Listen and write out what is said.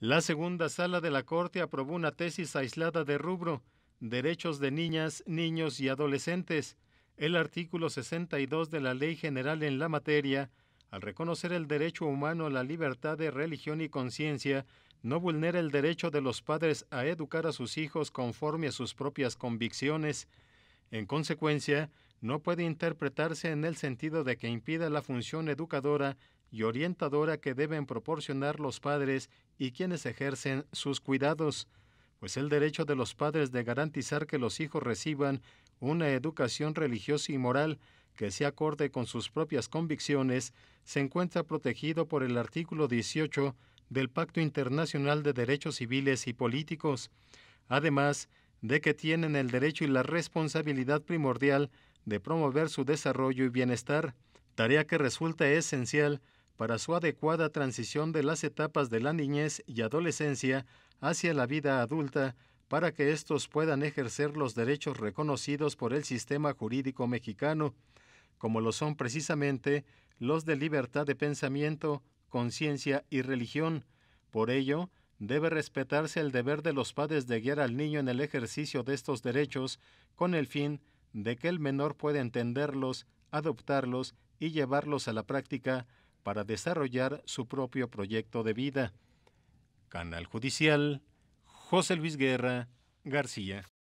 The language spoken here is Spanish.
La segunda sala de la Corte aprobó una tesis aislada de rubro, Derechos de Niñas, Niños y Adolescentes, el artículo 62 de la Ley General en la materia, al reconocer el derecho humano a la libertad de religión y conciencia, no vulnera el derecho de los padres a educar a sus hijos conforme a sus propias convicciones. En consecuencia, no puede interpretarse en el sentido de que impida la función educadora y orientadora que deben proporcionar los padres y quienes ejercen sus cuidados, pues el derecho de los padres de garantizar que los hijos reciban una educación religiosa y moral que se acorde con sus propias convicciones se encuentra protegido por el artículo 18 del Pacto Internacional de Derechos Civiles y Políticos, además de que tienen el derecho y la responsabilidad primordial de promover su desarrollo y bienestar, tarea que resulta esencial para su adecuada transición de las etapas de la niñez y adolescencia hacia la vida adulta para que éstos puedan ejercer los derechos reconocidos por el sistema jurídico mexicano, como lo son precisamente los de libertad de pensamiento, conciencia y religión. Por ello, debe respetarse el deber de los padres de guiar al niño en el ejercicio de estos derechos con el fin de que el menor pueda entenderlos, adoptarlos y llevarlos a la práctica para desarrollar su propio proyecto de vida. Canal Judicial, José Luis Guerra, García.